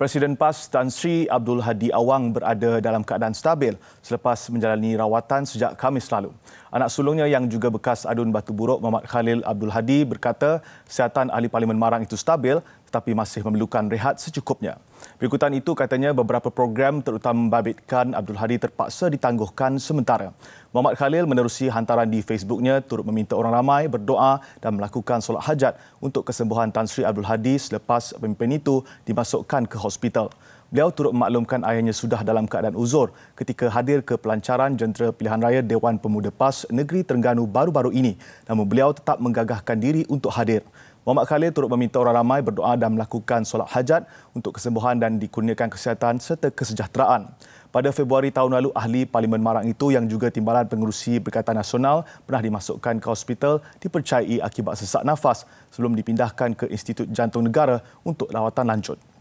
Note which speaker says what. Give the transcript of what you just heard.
Speaker 1: Presiden PAS Tan Sri Abdul Hadi Awang berada dalam keadaan stabil selepas menjalani rawatan sejak Khamis lalu. Anak sulungnya yang juga bekas adun batu buruk Muhammad Khalil Abdul Hadi berkata kesihatan ahli parlimen Marang itu stabil tapi masih memerlukan rehat secukupnya. Berikutan itu katanya beberapa program terutama membabitkan Abdul Hadi terpaksa ditangguhkan sementara. Muhammad Khalil menerusi hantaran di Facebooknya turut meminta orang ramai berdoa dan melakukan solat hajat untuk kesembuhan Tan Sri Abdul Hadi selepas pemimpin itu dimasukkan ke hospital. Beliau turut memaklumkan ayahnya sudah dalam keadaan uzur ketika hadir ke pelancaran jentera pilihan raya Dewan Pemuda PAS Negeri Terengganu baru-baru ini. Namun beliau tetap menggagahkan diri untuk hadir. Muhammad Khalil turut meminta orang ramai berdoa dan melakukan solat hajat untuk kesembuhan dan dikurniakan kesihatan serta kesejahteraan. Pada Februari tahun lalu, ahli Parlimen Marang itu yang juga timbalan pengurusi Berkatan Nasional pernah dimasukkan ke hospital dipercayai akibat sesak nafas sebelum dipindahkan ke Institut Jantung Negara untuk rawatan lanjut.